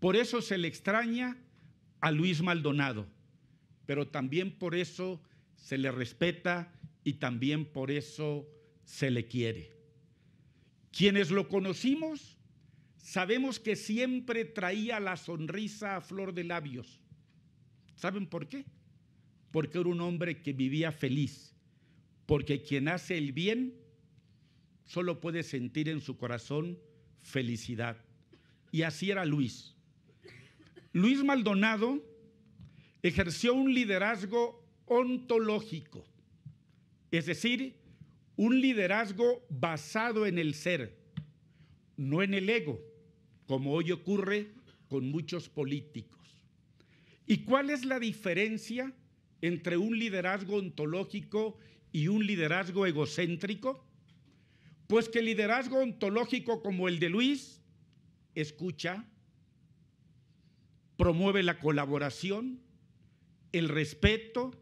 Por eso se le extraña a Luis Maldonado, pero también por eso se le respeta y también por eso se le quiere. Quienes lo conocimos Sabemos que siempre traía la sonrisa a flor de labios. ¿Saben por qué? Porque era un hombre que vivía feliz. Porque quien hace el bien solo puede sentir en su corazón felicidad. Y así era Luis. Luis Maldonado ejerció un liderazgo ontológico, es decir, un liderazgo basado en el ser, no en el ego como hoy ocurre con muchos políticos. ¿Y cuál es la diferencia entre un liderazgo ontológico y un liderazgo egocéntrico? Pues que el liderazgo ontológico como el de Luis escucha, promueve la colaboración, el respeto,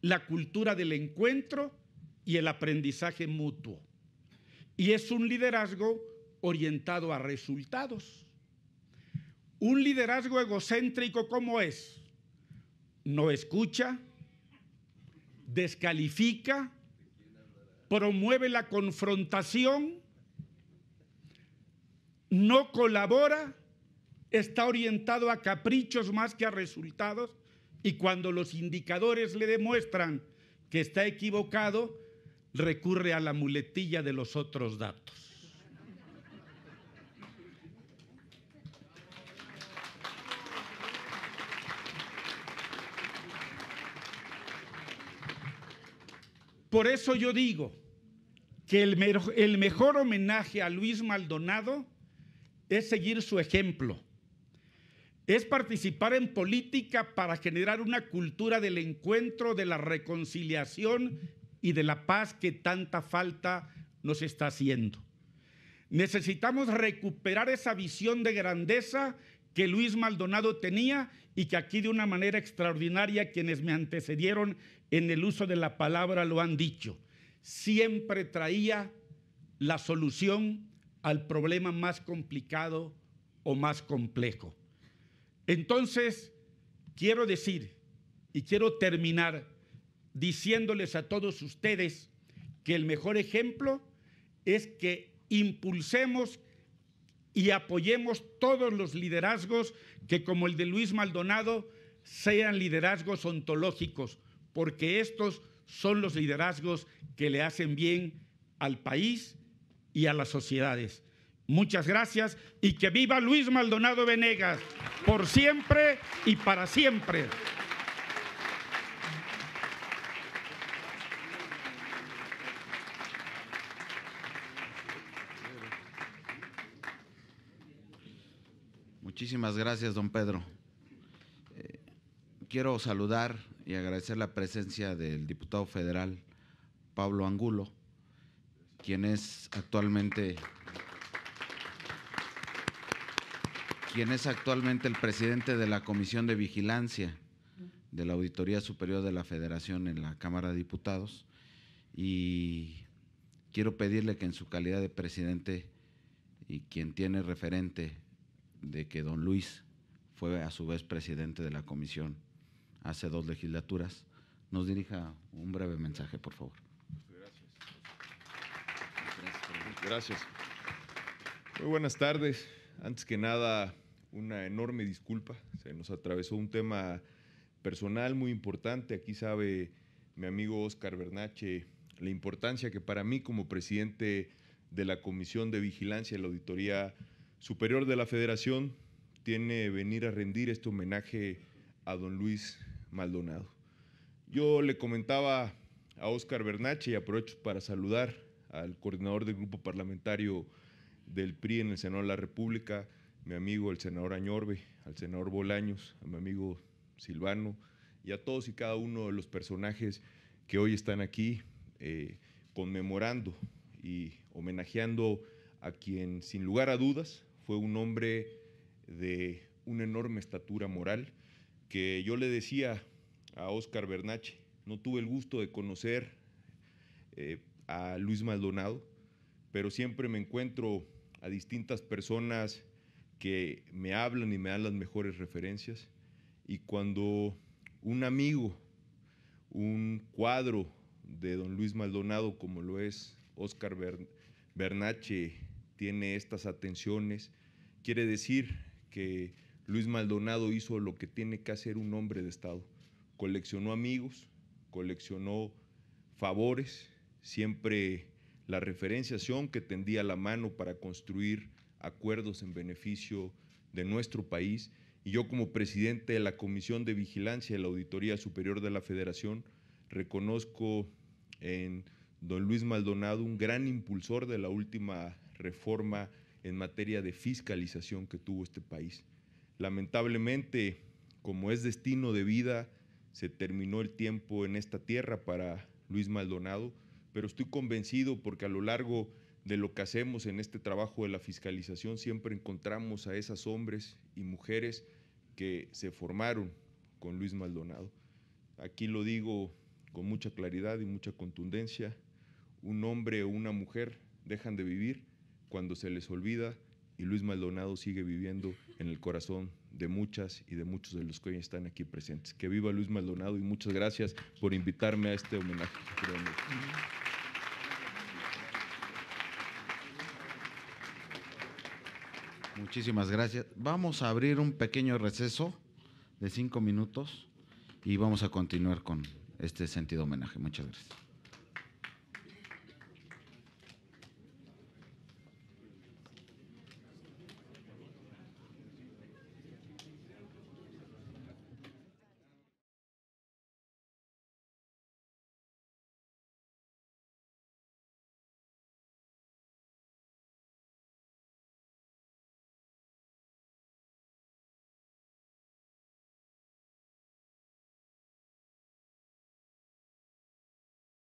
la cultura del encuentro y el aprendizaje mutuo. Y es un liderazgo orientado a resultados. Un liderazgo egocéntrico como es, no escucha, descalifica, promueve la confrontación, no colabora, está orientado a caprichos más que a resultados y cuando los indicadores le demuestran que está equivocado, recurre a la muletilla de los otros datos. Por eso yo digo que el, mejor homenaje a Luis Maldonado es seguir su ejemplo es participar en política para generar una cultura del encuentro, de la reconciliación y de la paz que tanta falta nos está haciendo. Necesitamos recuperar esa visión de grandeza que Luis Maldonado tenía y que aquí de una manera extraordinaria quienes me antecedieron en el uso de la palabra lo han dicho. Siempre traía la solución al problema más complicado o más complejo. Entonces, quiero decir y quiero terminar diciéndoles a todos ustedes que el mejor ejemplo es que impulsemos y apoyemos todos los liderazgos que como el de Luis Maldonado sean liderazgos ontológicos, porque estos son los liderazgos que le hacen bien al país y a las sociedades. Muchas gracias y que viva Luis Maldonado Venegas por siempre y para siempre.
Muchísimas gracias, don Pedro. Eh, quiero saludar y agradecer la presencia del diputado federal Pablo Angulo, quien es actualmente quien es actualmente el presidente de la Comisión de Vigilancia de la Auditoría Superior de la Federación en la Cámara de Diputados. Y quiero pedirle que en su calidad de presidente y quien tiene referente de que don Luis fue a su vez presidente de la comisión hace dos legislaturas, nos dirija
un breve mensaje, por favor. Gracias. Gracias. Muy buenas tardes. Antes que nada, una enorme disculpa. Se nos atravesó un tema personal muy importante. Aquí sabe mi amigo Oscar Bernache la importancia que para mí como presidente de la Comisión de Vigilancia y la Auditoría superior de la federación tiene venir a rendir este homenaje a don Luis Maldonado. Yo le comentaba a Óscar Bernache y aprovecho para saludar al coordinador del grupo parlamentario del PRI en el Senado de la República, mi amigo el senador Añorbe, al senador Bolaños, a mi amigo Silvano y a todos y cada uno de los personajes que hoy están aquí eh, conmemorando y homenajeando a quien sin lugar a dudas fue un hombre de una enorme estatura moral que yo le decía a Óscar Bernache, no tuve el gusto de conocer eh, a Luis Maldonado, pero siempre me encuentro a distintas personas que me hablan y me dan las mejores referencias. Y cuando un amigo, un cuadro de don Luis Maldonado, como lo es Óscar Bernache, tiene estas atenciones. Quiere decir que Luis Maldonado hizo lo que tiene que hacer un hombre de Estado. Coleccionó amigos, coleccionó favores, siempre la referenciación que tendía la mano para construir acuerdos en beneficio de nuestro país. Y yo como presidente de la Comisión de Vigilancia de la Auditoría Superior de la Federación, reconozco en don Luis Maldonado un gran impulsor de la última reforma en materia de fiscalización que tuvo este país. Lamentablemente, como es destino de vida, se terminó el tiempo en esta tierra para Luis Maldonado, pero estoy convencido porque a lo largo de lo que hacemos en este trabajo de la fiscalización siempre encontramos a esas hombres y mujeres que se formaron con Luis Maldonado. Aquí lo digo con mucha claridad y mucha contundencia, un hombre o una mujer dejan de vivir cuando se les olvida y Luis Maldonado sigue viviendo en el corazón de muchas y de muchos de los que hoy están aquí presentes. Que viva Luis Maldonado y muchas gracias por invitarme a este homenaje.
Muchísimas gracias. Vamos a abrir un pequeño receso de cinco minutos y vamos a continuar con este sentido homenaje. Muchas gracias.